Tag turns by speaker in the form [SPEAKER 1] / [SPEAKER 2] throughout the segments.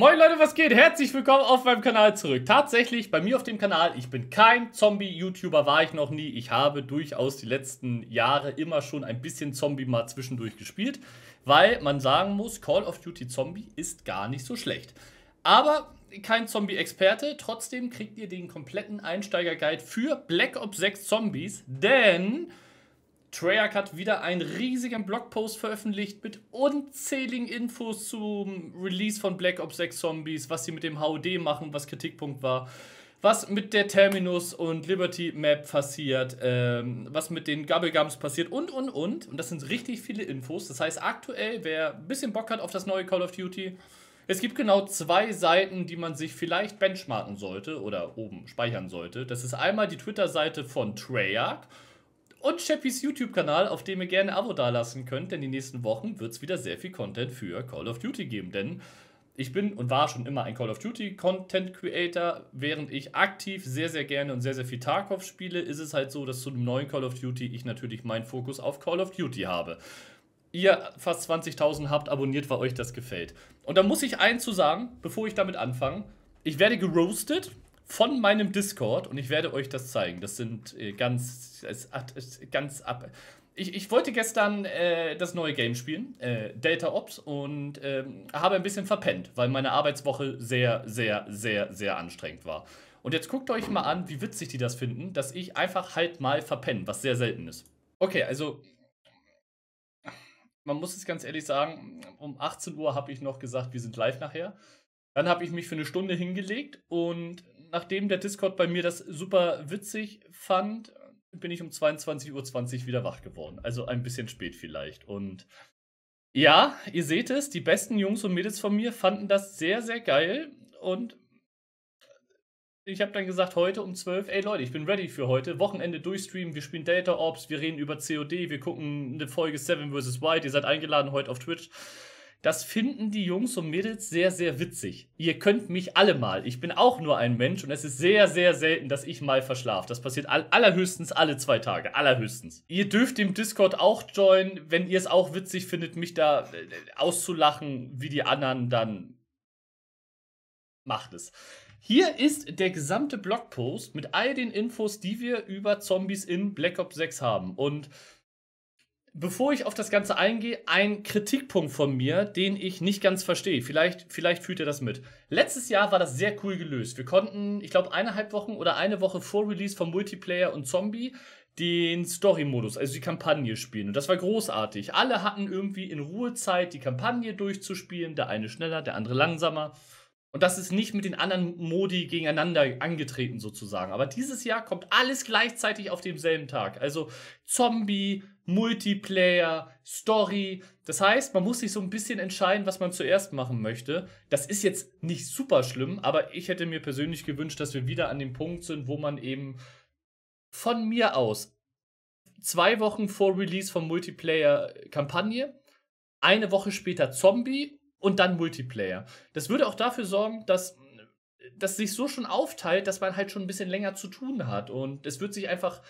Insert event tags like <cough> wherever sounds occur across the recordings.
[SPEAKER 1] Moin Leute, was geht? Herzlich willkommen auf meinem Kanal zurück. Tatsächlich, bei mir auf dem Kanal, ich bin kein Zombie-YouTuber, war ich noch nie. Ich habe durchaus die letzten Jahre immer schon ein bisschen Zombie mal zwischendurch gespielt, weil man sagen muss, Call of Duty Zombie ist gar nicht so schlecht. Aber kein Zombie-Experte, trotzdem kriegt ihr den kompletten Einsteiger-Guide für Black Ops 6 Zombies, denn... Treyarch hat wieder einen riesigen Blogpost veröffentlicht mit unzähligen Infos zum Release von Black Ops 6 Zombies, was sie mit dem HOD machen, was Kritikpunkt war, was mit der Terminus und Liberty Map passiert, ähm, was mit den Gabelgums passiert und, und, und. Und das sind richtig viele Infos. Das heißt, aktuell, wer ein bisschen Bock hat auf das neue Call of Duty, es gibt genau zwei Seiten, die man sich vielleicht benchmarken sollte oder oben speichern sollte. Das ist einmal die Twitter-Seite von Treyarch und Chappys YouTube-Kanal, auf dem ihr gerne ein Abo dalassen könnt, denn die nächsten Wochen wird es wieder sehr viel Content für Call of Duty geben. Denn ich bin und war schon immer ein Call of Duty Content Creator. Während ich aktiv sehr, sehr gerne und sehr, sehr viel Tarkov spiele, ist es halt so, dass zu einem neuen Call of Duty ich natürlich meinen Fokus auf Call of Duty habe. Ihr fast 20.000 habt abonniert, weil euch das gefällt. Und da muss ich eins zu sagen, bevor ich damit anfange. Ich werde geroastet von meinem Discord und ich werde euch das zeigen. Das sind äh, ganz, ganz ab. Ich, ich wollte gestern äh, das neue Game spielen, äh, Delta Ops, und ähm, habe ein bisschen verpennt, weil meine Arbeitswoche sehr, sehr, sehr, sehr anstrengend war. Und jetzt guckt euch mal an, wie witzig die das finden, dass ich einfach halt mal verpenne, was sehr selten ist. Okay, also man muss es ganz ehrlich sagen, um 18 Uhr habe ich noch gesagt, wir sind live nachher. Dann habe ich mich für eine Stunde hingelegt und nachdem der Discord bei mir das super witzig fand, bin ich um 22.20 Uhr wieder wach geworden. Also ein bisschen spät vielleicht. Und ja, ihr seht es, die besten Jungs und Mädels von mir fanden das sehr, sehr geil. Und ich habe dann gesagt, heute um 12, ey Leute, ich bin ready für heute. Wochenende durchstreamen, wir spielen Data Ops, wir reden über COD, wir gucken eine Folge Seven vs. White, ihr seid eingeladen heute auf Twitch. Das finden die Jungs und Mädels sehr, sehr witzig. Ihr könnt mich alle mal. Ich bin auch nur ein Mensch und es ist sehr, sehr selten, dass ich mal verschlafe. Das passiert all allerhöchstens alle zwei Tage. Allerhöchstens. Ihr dürft im Discord auch joinen, wenn ihr es auch witzig findet, mich da äh, auszulachen wie die anderen, dann macht es. Hier ist der gesamte Blogpost mit all den Infos, die wir über Zombies in Black Ops 6 haben. Und bevor ich auf das Ganze eingehe, ein Kritikpunkt von mir, den ich nicht ganz verstehe. Vielleicht, vielleicht fühlt ihr das mit. Letztes Jahr war das sehr cool gelöst. Wir konnten, ich glaube, eineinhalb Wochen oder eine Woche vor Release von Multiplayer und Zombie den Story-Modus, also die Kampagne spielen. Und das war großartig. Alle hatten irgendwie in Ruhe Zeit, die Kampagne durchzuspielen. Der eine schneller, der andere langsamer. Und das ist nicht mit den anderen Modi gegeneinander angetreten sozusagen. Aber dieses Jahr kommt alles gleichzeitig auf demselben Tag. Also Zombie, Multiplayer, Story. Das heißt, man muss sich so ein bisschen entscheiden, was man zuerst machen möchte. Das ist jetzt nicht super schlimm, aber ich hätte mir persönlich gewünscht, dass wir wieder an dem Punkt sind, wo man eben von mir aus zwei Wochen vor Release von Multiplayer-Kampagne, eine Woche später Zombie und dann Multiplayer. Das würde auch dafür sorgen, dass das sich so schon aufteilt, dass man halt schon ein bisschen länger zu tun hat. Und es wird sich einfach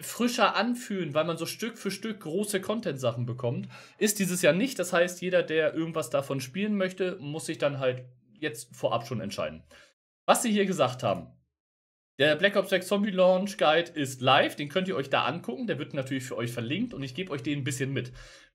[SPEAKER 1] frischer anfühlen, weil man so Stück für Stück große Content-Sachen bekommt. Ist dieses Jahr nicht. Das heißt, jeder, der irgendwas davon spielen möchte, muss sich dann halt jetzt vorab schon entscheiden. Was sie hier gesagt haben. Der Black Ops 6 Zombie Launch Guide ist live, den könnt ihr euch da angucken, der wird natürlich für euch verlinkt und ich gebe euch den ein bisschen mit.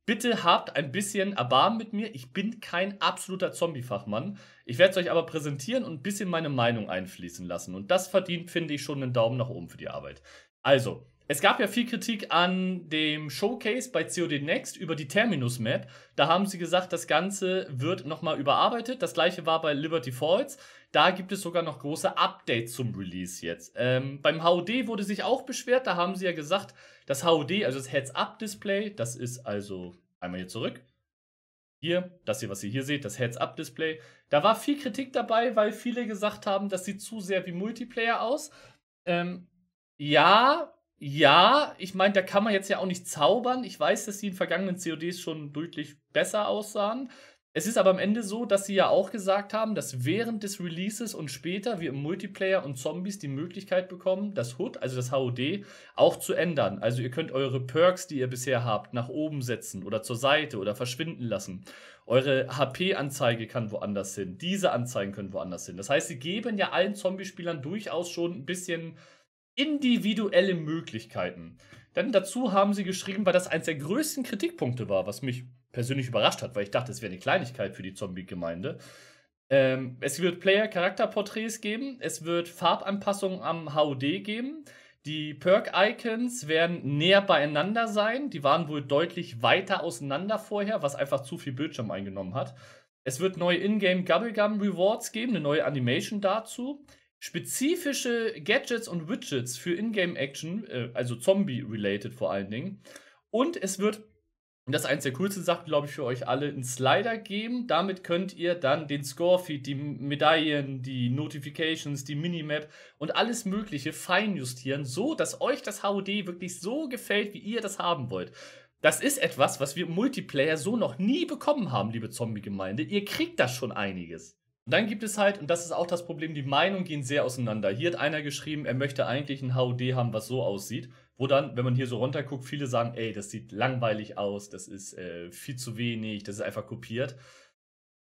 [SPEAKER 1] Bitte habt ein bisschen Erbarmen mit mir. Ich bin kein absoluter Zombie-Fachmann. Ich werde es euch aber präsentieren und ein bisschen meine Meinung einfließen lassen. Und das verdient, finde ich, schon einen Daumen nach oben für die Arbeit. Also, es gab ja viel Kritik an dem Showcase bei COD Next über die Terminus Map. Da haben sie gesagt, das Ganze wird nochmal überarbeitet. Das gleiche war bei Liberty Falls. Da gibt es sogar noch große Updates zum Release jetzt. Ähm, beim HUD wurde sich auch beschwert, da haben sie ja gesagt, das HUD, also das Heads-Up-Display, das ist also einmal hier zurück. Hier, das hier, was ihr hier seht, das Heads-Up-Display. Da war viel Kritik dabei, weil viele gesagt haben, das sieht zu sehr wie Multiplayer aus. Ähm, ja, ja, ich meine, da kann man jetzt ja auch nicht zaubern. Ich weiß, dass die in vergangenen CODs schon deutlich besser aussahen. Es ist aber am Ende so, dass sie ja auch gesagt haben, dass während des Releases und später wir im Multiplayer und Zombies die Möglichkeit bekommen, das HUD, also das HUD, auch zu ändern. Also ihr könnt eure Perks, die ihr bisher habt, nach oben setzen oder zur Seite oder verschwinden lassen. Eure HP-Anzeige kann woanders hin. Diese Anzeigen können woanders hin. Das heißt, sie geben ja allen Zombie-Spielern durchaus schon ein bisschen individuelle Möglichkeiten. Denn dazu haben sie geschrieben, weil das eins der größten Kritikpunkte war, was mich persönlich überrascht hat, weil ich dachte, es wäre eine Kleinigkeit für die Zombie-Gemeinde. Ähm, es wird Player-Charakterporträts geben, es wird Farbanpassungen am HOD geben. Die Perk-Icons werden näher beieinander sein. Die waren wohl deutlich weiter auseinander vorher, was einfach zu viel Bildschirm eingenommen hat. Es wird neue Ingame Gubblegum Rewards geben, eine neue Animation dazu. Spezifische Gadgets und Widgets für Ingame Action, äh, also Zombie-related vor allen Dingen. Und es wird und das ist eins der coolsten Sachen, glaube ich, für euch alle, einen Slider geben. Damit könnt ihr dann den Scorefeed, die Medaillen, die Notifications, die Minimap und alles Mögliche fein justieren, so dass euch das HOD wirklich so gefällt, wie ihr das haben wollt. Das ist etwas, was wir im Multiplayer so noch nie bekommen haben, liebe Zombie-Gemeinde. Ihr kriegt das schon einiges. Und dann gibt es halt, und das ist auch das Problem, die Meinungen gehen sehr auseinander. Hier hat einer geschrieben, er möchte eigentlich ein HOD haben, was so aussieht. Wo dann, wenn man hier so runterguckt, viele sagen, ey, das sieht langweilig aus, das ist äh, viel zu wenig, das ist einfach kopiert.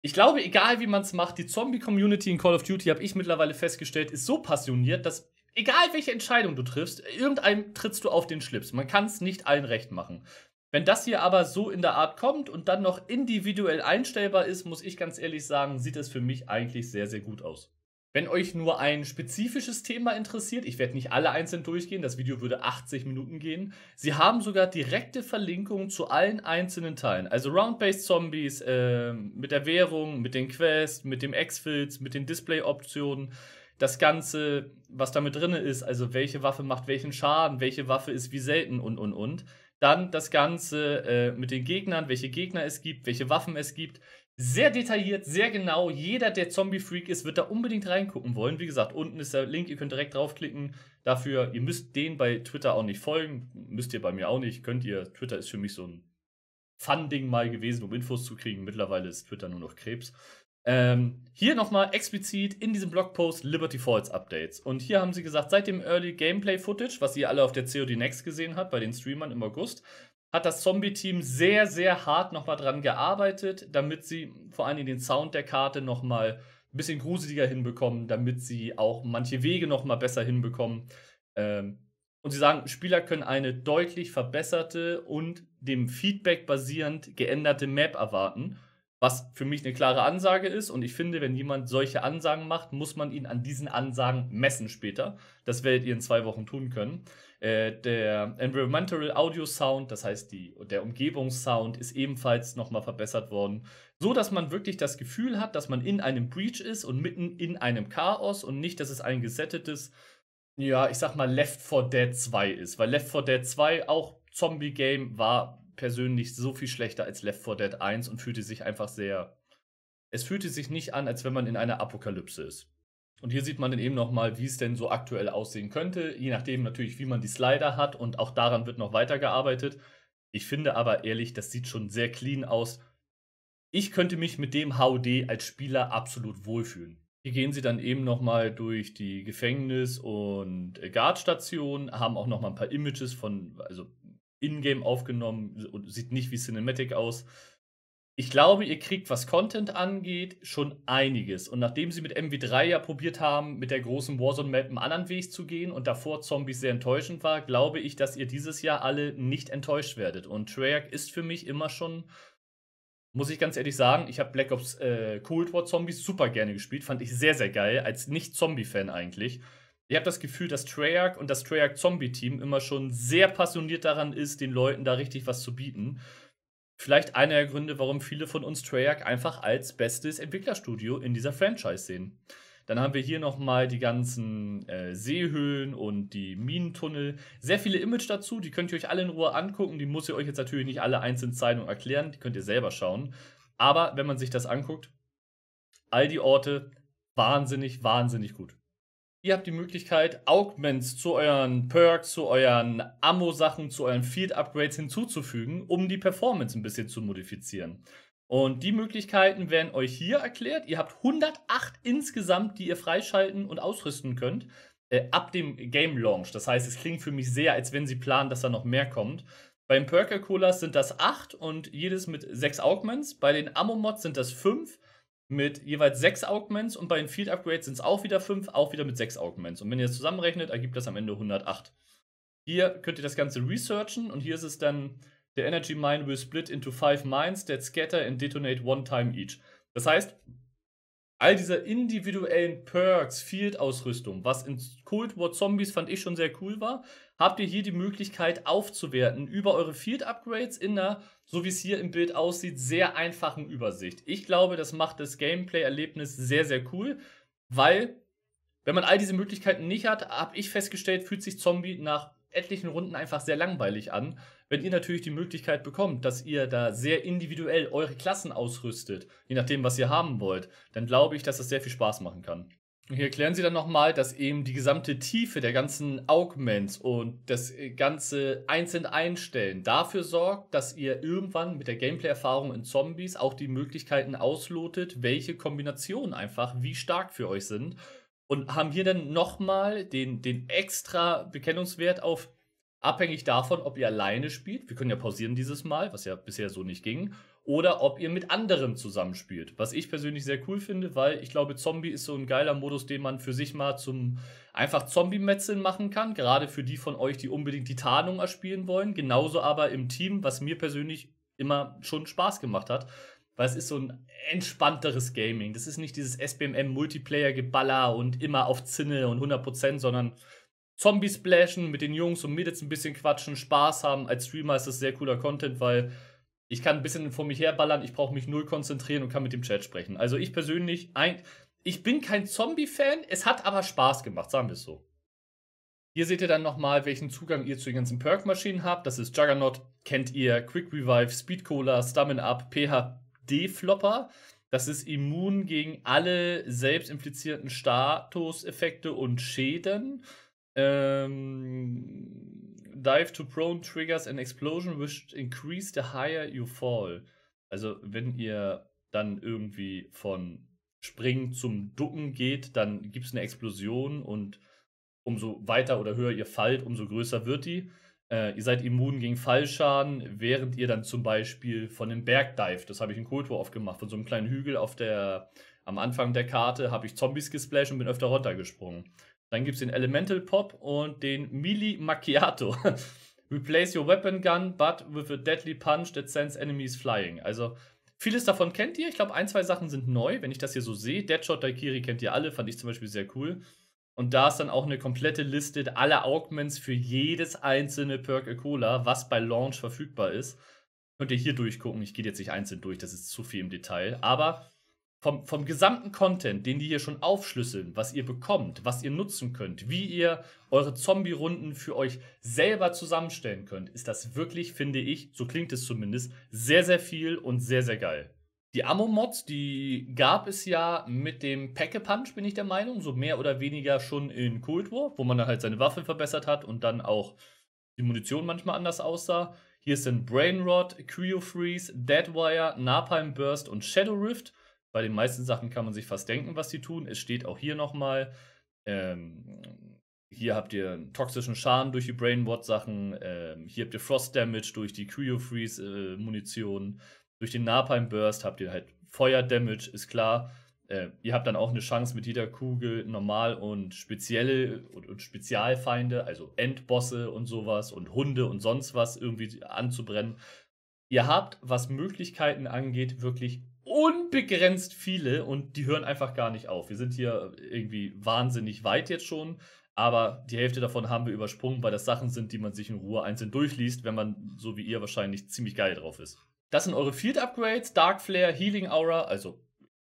[SPEAKER 1] Ich glaube, egal wie man es macht, die Zombie-Community in Call of Duty, habe ich mittlerweile festgestellt, ist so passioniert, dass egal welche Entscheidung du triffst, irgendeinem trittst du auf den Schlips. Man kann es nicht allen recht machen. Wenn das hier aber so in der Art kommt und dann noch individuell einstellbar ist, muss ich ganz ehrlich sagen, sieht das für mich eigentlich sehr, sehr gut aus. Wenn euch nur ein spezifisches Thema interessiert, ich werde nicht alle einzeln durchgehen, das Video würde 80 Minuten gehen. Sie haben sogar direkte Verlinkungen zu allen einzelnen Teilen. Also Round-Based Zombies, äh, mit der Währung, mit den Quests, mit dem Exfilz, mit den Display-Optionen. Das Ganze, was damit drin ist, also welche Waffe macht welchen Schaden, welche Waffe ist wie selten und und und. Dann das Ganze äh, mit den Gegnern, welche Gegner es gibt, welche Waffen es gibt sehr detailliert, sehr genau. Jeder, der Zombie-Freak ist, wird da unbedingt reingucken wollen. Wie gesagt, unten ist der Link, ihr könnt direkt draufklicken. Dafür, ihr müsst den bei Twitter auch nicht folgen. Müsst ihr bei mir auch nicht. Könnt ihr. Twitter ist für mich so ein Fun-Ding mal gewesen, um Infos zu kriegen. Mittlerweile ist Twitter nur noch Krebs. Ähm, hier nochmal explizit in diesem Blogpost Liberty Falls Updates. Und hier haben sie gesagt, seit dem Early Gameplay Footage, was ihr alle auf der COD Next gesehen habt, bei den Streamern im August, hat das Zombie-Team sehr, sehr hart nochmal dran gearbeitet, damit sie vor allem den Sound der Karte nochmal ein bisschen gruseliger hinbekommen, damit sie auch manche Wege nochmal besser hinbekommen. Ähm, und sie sagen, Spieler können eine deutlich verbesserte und dem Feedback basierend geänderte Map erwarten. Was für mich eine klare Ansage ist. Und ich finde, wenn jemand solche Ansagen macht, muss man ihn an diesen Ansagen messen später. Das werdet ihr in zwei Wochen tun können. Äh, der Environmental Audio Sound, das heißt die, der Umgebungssound, ist ebenfalls nochmal verbessert worden. So dass man wirklich das Gefühl hat, dass man in einem Breach ist und mitten in einem Chaos und nicht, dass es ein gesettetes, ja, ich sag mal, Left 4 Dead 2 ist. Weil Left 4 Dead 2 auch Zombie-Game war persönlich so viel schlechter als Left 4 Dead 1 und fühlte sich einfach sehr. Es fühlte sich nicht an, als wenn man in einer Apokalypse ist. Und hier sieht man dann eben nochmal, wie es denn so aktuell aussehen könnte, je nachdem natürlich, wie man die Slider hat und auch daran wird noch weitergearbeitet. Ich finde aber ehrlich, das sieht schon sehr clean aus. Ich könnte mich mit dem HOD als Spieler absolut wohlfühlen. Hier gehen sie dann eben nochmal durch die Gefängnis- und Guardstation, haben auch nochmal ein paar Images von, also in-game aufgenommen und sieht nicht wie Cinematic aus. Ich glaube, ihr kriegt, was Content angeht, schon einiges. Und nachdem sie mit MW3 ja probiert haben, mit der großen Warzone-Map einen anderen Weg zu gehen und davor Zombies sehr enttäuschend war, glaube ich, dass ihr dieses Jahr alle nicht enttäuscht werdet. Und Treyarch ist für mich immer schon, muss ich ganz ehrlich sagen, ich habe Black Ops äh, Cold War Zombies super gerne gespielt, fand ich sehr, sehr geil, als Nicht-Zombie-Fan eigentlich ich habe das Gefühl, dass Treyarch und das Treyarch-Zombie-Team immer schon sehr passioniert daran ist, den Leuten da richtig was zu bieten. Vielleicht einer der Gründe, warum viele von uns Treyarch einfach als bestes Entwicklerstudio in dieser Franchise sehen. Dann haben wir hier nochmal die ganzen äh, Seehöhlen und die Minentunnel. Sehr viele Image dazu, die könnt ihr euch alle in Ruhe angucken. Die muss ich euch jetzt natürlich nicht alle einzeln zeigen und erklären, die könnt ihr selber schauen. Aber wenn man sich das anguckt, all die Orte wahnsinnig, wahnsinnig gut. Ihr habt die Möglichkeit, Augments zu euren Perks, zu euren Ammo-Sachen, zu euren Field-Upgrades hinzuzufügen, um die Performance ein bisschen zu modifizieren. Und die Möglichkeiten werden euch hier erklärt. Ihr habt 108 insgesamt, die ihr freischalten und ausrüsten könnt äh, ab dem Game Launch. Das heißt, es klingt für mich sehr, als wenn sie planen, dass da noch mehr kommt. Beim Perker Colas sind das 8 und jedes mit 6 Augments. Bei den Ammo Mods sind das 5 mit jeweils sechs Augments und bei den Field Upgrades sind es auch wieder fünf, auch wieder mit sechs Augments. Und wenn ihr das zusammenrechnet, ergibt das am Ende 108. Hier könnt ihr das Ganze researchen und hier ist es dann, the energy mine will split into five mines that scatter and detonate one time each. Das heißt, all dieser individuellen Perks, Field-Ausrüstung, was in Cold War Zombies fand ich schon sehr cool war, habt ihr hier die Möglichkeit aufzuwerten über eure Field-Upgrades in einer, so wie es hier im Bild aussieht, sehr einfachen Übersicht. Ich glaube, das macht das Gameplay-Erlebnis sehr, sehr cool, weil wenn man all diese Möglichkeiten nicht hat, habe ich festgestellt, fühlt sich Zombie nach etlichen Runden einfach sehr langweilig an. Wenn ihr natürlich die Möglichkeit bekommt, dass ihr da sehr individuell eure Klassen ausrüstet, je nachdem, was ihr haben wollt, dann glaube ich, dass das sehr viel Spaß machen kann. hier erklären sie dann nochmal, dass eben die gesamte Tiefe der ganzen Augments und das äh, ganze einzeln einstellen dafür sorgt, dass ihr irgendwann mit der Gameplay-Erfahrung in Zombies auch die Möglichkeiten auslotet, welche Kombinationen einfach wie stark für euch sind und haben hier dann nochmal den, den extra Bekennungswert auf abhängig davon, ob ihr alleine spielt. Wir können ja pausieren dieses Mal, was ja bisher so nicht ging. Oder ob ihr mit anderen zusammenspielt. Was ich persönlich sehr cool finde, weil ich glaube, Zombie ist so ein geiler Modus, den man für sich mal zum einfach Zombie-Metzeln machen kann. Gerade für die von euch, die unbedingt die Tarnung erspielen wollen. Genauso aber im Team, was mir persönlich immer schon Spaß gemacht hat weil es ist so ein entspannteres Gaming. Das ist nicht dieses SBMM-Multiplayer-Geballer und immer auf Zinne und 100%, sondern Zombies splashen, mit den Jungs und Mädels ein bisschen quatschen, Spaß haben. Als Streamer ist das sehr cooler Content, weil ich kann ein bisschen vor mich herballern, ich brauche mich null konzentrieren und kann mit dem Chat sprechen. Also ich persönlich, ein, ich bin kein Zombie-Fan, es hat aber Spaß gemacht, sagen wir es so. Hier seht ihr dann nochmal, welchen Zugang ihr zu den ganzen Perk-Maschinen habt. Das ist Juggernaut, kennt ihr, Quick Revive, Speed Cola, Stamina Up, PHP. D-Flopper. Das ist immun gegen alle selbst implizierten Statuseffekte und Schäden. Ähm, dive to prone triggers an explosion which increase the higher you fall. Also wenn ihr dann irgendwie von Springen zum Ducken geht, dann gibt es eine Explosion und umso weiter oder höher ihr fallt, umso größer wird die äh, ihr seid immun gegen Fallschaden, während ihr dann zum Beispiel von einem Berg dive, Das habe ich in Cold War oft gemacht. Von so einem kleinen Hügel auf der, am Anfang der Karte habe ich Zombies gesplashed und bin öfter runtergesprungen. Dann gibt es den Elemental Pop und den Mili Macchiato. <laughs> Replace your weapon gun, but with a deadly punch that sends enemies flying. Also, vieles davon kennt ihr. Ich glaube, ein, zwei Sachen sind neu, wenn ich das hier so sehe. Deadshot Daikiri kennt ihr alle, fand ich zum Beispiel sehr cool. Und da ist dann auch eine komplette Liste aller Augments für jedes einzelne Perk Ecola, was bei Launch verfügbar ist. Könnt ihr hier durchgucken. Ich gehe jetzt nicht einzeln durch, das ist zu viel im Detail. Aber vom, vom gesamten Content, den die hier schon aufschlüsseln, was ihr bekommt, was ihr nutzen könnt, wie ihr eure Zombie-Runden für euch selber zusammenstellen könnt, ist das wirklich, finde ich, so klingt es zumindest, sehr, sehr viel und sehr, sehr geil. Die Ammo-Mods, die gab es ja mit dem packe punch bin ich der Meinung, so mehr oder weniger schon in Cold War, wo man dann halt seine Waffe verbessert hat und dann auch die Munition manchmal anders aussah. Hier sind Brainrot, Cryo-Freeze, Deadwire, Napalm Burst und Shadow Rift. Bei den meisten Sachen kann man sich fast denken, was die tun. Es steht auch hier nochmal. Ähm, hier habt ihr einen toxischen Schaden durch die Brainward-Sachen. Ähm, hier habt ihr Frost-Damage durch die Cryo-Freeze-Munition. Äh, durch den Napalm Burst habt ihr halt Feuerdamage, ist klar. Äh, ihr habt dann auch eine Chance mit jeder Kugel normal und spezielle und, und, Spezialfeinde, also Endbosse und sowas und Hunde und sonst was irgendwie anzubrennen. Ihr habt, was Möglichkeiten angeht, wirklich unbegrenzt viele und die hören einfach gar nicht auf. Wir sind hier irgendwie wahnsinnig weit jetzt schon, aber die Hälfte davon haben wir übersprungen, weil das Sachen sind, die man sich in Ruhe einzeln durchliest, wenn man so wie ihr wahrscheinlich ziemlich geil drauf ist. Das sind eure Field Upgrades, Dark Flare, Healing Aura, also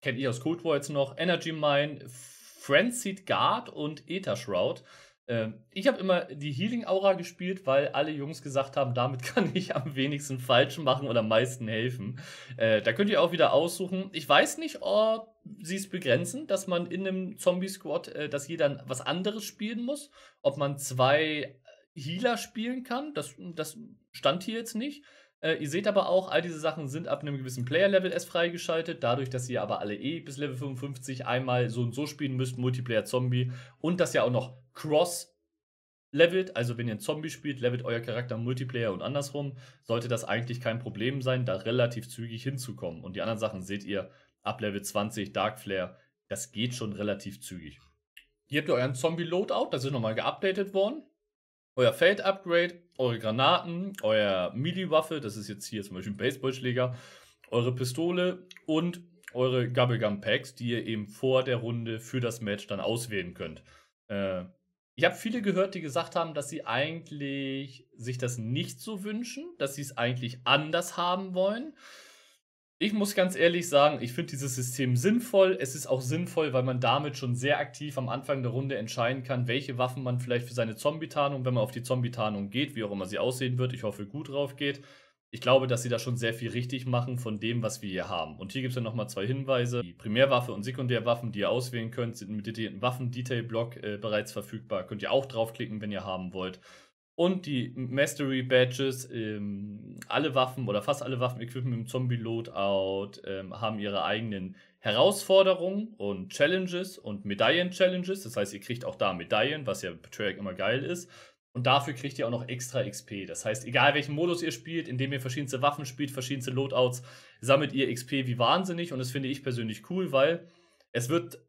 [SPEAKER 1] kennt ihr aus Cold War jetzt noch, Energy Mine, Frenzied Guard und Aether Shroud. Ähm, ich habe immer die Healing Aura gespielt, weil alle Jungs gesagt haben, damit <laughs> kann ich am wenigsten falsch machen oder am meisten helfen. Äh, da könnt ihr auch wieder aussuchen. Ich weiß nicht, ob sie es begrenzen, dass man in einem Zombie-Squad, äh, dass jeder was anderes spielen muss. Ob man zwei Healer spielen kann, das, das stand hier jetzt nicht. Äh, ihr seht aber auch, all diese Sachen sind ab einem gewissen Player-Level erst freigeschaltet. Dadurch, dass ihr aber alle eh bis Level 55 einmal so und so spielen müsst, Multiplayer-Zombie und das ja auch noch Cross levelt, also wenn ihr einen Zombie spielt, levelt euer Charakter Multiplayer und andersrum, sollte das eigentlich kein Problem sein, da relativ zügig hinzukommen. Und die anderen Sachen seht ihr ab Level 20, Dark Flare, das geht schon relativ zügig. Hier habt ihr euren Zombie-Loadout, das ist nochmal geupdatet worden euer Feld-Upgrade, eure Granaten, euer Mili-Waffe, das ist jetzt hier zum Beispiel ein Baseballschläger, eure Pistole und eure Gabelgum-Packs, die ihr eben vor der Runde für das Match dann auswählen könnt. Äh, ich habe viele gehört, die gesagt haben, dass sie eigentlich sich das nicht so wünschen, dass sie es eigentlich anders haben wollen. Ich muss ganz ehrlich sagen, ich finde dieses System sinnvoll. Es ist auch sinnvoll, weil man damit schon sehr aktiv am Anfang der Runde entscheiden kann, welche Waffen man vielleicht für seine Zombie-Tarnung, wenn man auf die Zombie-Tarnung geht, wie auch immer sie aussehen wird, ich hoffe gut drauf geht. Ich glaube, dass sie da schon sehr viel richtig machen von dem, was wir hier haben. Und hier gibt es ja nochmal zwei Hinweise. Die Primärwaffe und Sekundärwaffen, die ihr auswählen könnt, sind mit dem Waffen-Detail-Block äh, bereits verfügbar. Könnt ihr auch draufklicken, wenn ihr haben wollt und die Mastery Badges, ähm, alle Waffen oder fast alle Waffen Equipment im Zombie Loadout ähm, haben ihre eigenen Herausforderungen und Challenges und Medaillen-Challenges. Das heißt, ihr kriegt auch da Medaillen, was ja bei Track immer geil ist. Und dafür kriegt ihr auch noch extra XP. Das heißt, egal welchen Modus ihr spielt, indem ihr verschiedenste Waffen spielt, verschiedenste Loadouts, sammelt ihr XP wie wahnsinnig. Und das finde ich persönlich cool, weil es wird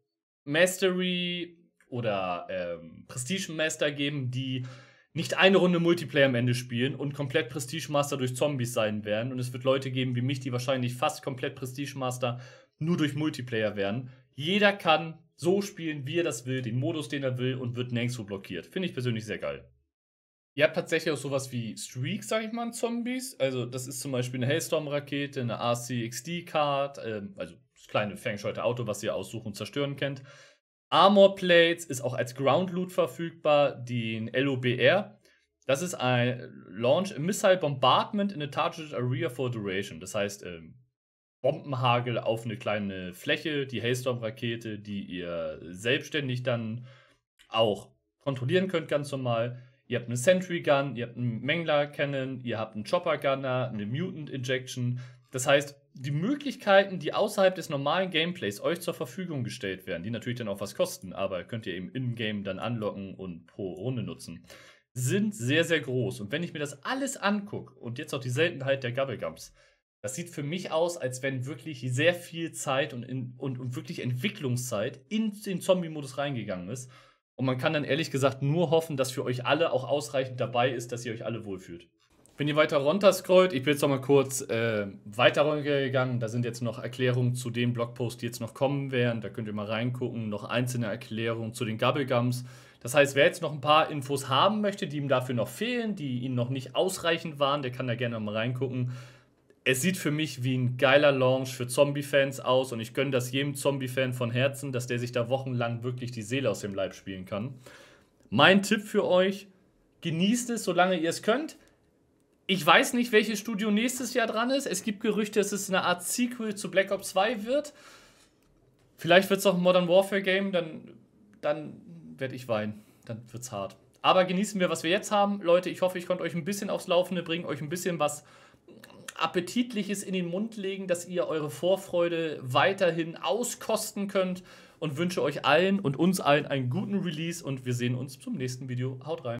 [SPEAKER 1] Mastery oder ähm, Prestige Master geben, die nicht eine Runde Multiplayer am Ende spielen und komplett Prestige Master durch Zombies sein werden. Und es wird Leute geben wie mich, die wahrscheinlich fast komplett Prestige Master nur durch Multiplayer werden. Jeder kann so spielen, wie er das will, den Modus, den er will und wird nirgendwo blockiert. Finde ich persönlich sehr geil. Ihr habt tatsächlich auch sowas wie Streaks, sag ich mal, an Zombies. Also, das ist zum Beispiel eine Hellstorm-Rakete, eine ACXD-Card, ähm, also das kleine ferngesteuerte Auto, was ihr aussuchen und zerstören könnt. Armor Plates ist auch als Ground Loot verfügbar, den LOBR. Das ist ein Launch Missile Bombardment in a Targeted Area for Duration. Das heißt, ähm, Bombenhagel auf eine kleine Fläche, die Hailstorm-Rakete, die ihr selbstständig dann auch kontrollieren könnt, ganz normal. Ihr habt eine Sentry Gun, ihr habt einen Mengler Cannon, ihr habt einen Chopper Gunner, eine Mutant Injection. Das heißt, die Möglichkeiten, die außerhalb des normalen Gameplays euch zur Verfügung gestellt werden, die natürlich dann auch was kosten, aber könnt ihr eben im game dann anlocken und pro Runde nutzen, sind sehr, sehr groß. Und wenn ich mir das alles angucke und jetzt auch die Seltenheit der Gobblegums, das sieht für mich aus, als wenn wirklich sehr viel Zeit und, in, und, und wirklich Entwicklungszeit in den Zombie-Modus reingegangen ist. Und man kann dann ehrlich gesagt nur hoffen, dass für euch alle auch ausreichend dabei ist, dass ihr euch alle wohlfühlt. Wenn ihr weiter runter scrollt, ich bin jetzt noch mal kurz äh, weiter runtergegangen. Da sind jetzt noch Erklärungen zu den Blogposts, die jetzt noch kommen werden. Da könnt ihr mal reingucken. Noch einzelne Erklärungen zu den Gabbelgums. Das heißt, wer jetzt noch ein paar Infos haben möchte, die ihm dafür noch fehlen, die ihm noch nicht ausreichend waren, der kann da gerne mal reingucken. Es sieht für mich wie ein geiler Launch für Zombie-Fans aus und ich gönne das jedem Zombie-Fan von Herzen, dass der sich da wochenlang wirklich die Seele aus dem Leib spielen kann. Mein Tipp für euch, genießt es, solange ihr es könnt. Ich weiß nicht, welches Studio nächstes Jahr dran ist. Es gibt Gerüchte, dass es eine Art Sequel zu Black Ops 2 wird. Vielleicht wird es auch ein Modern Warfare Game, dann, dann werde ich weinen. Dann wird's hart. Aber genießen wir, was wir jetzt haben. Leute, ich hoffe, ich konnte euch ein bisschen aufs Laufende bringen, euch ein bisschen was Appetitliches in den Mund legen, dass ihr eure Vorfreude weiterhin auskosten könnt und wünsche euch allen und uns allen einen guten Release und wir sehen uns zum nächsten Video. Haut rein.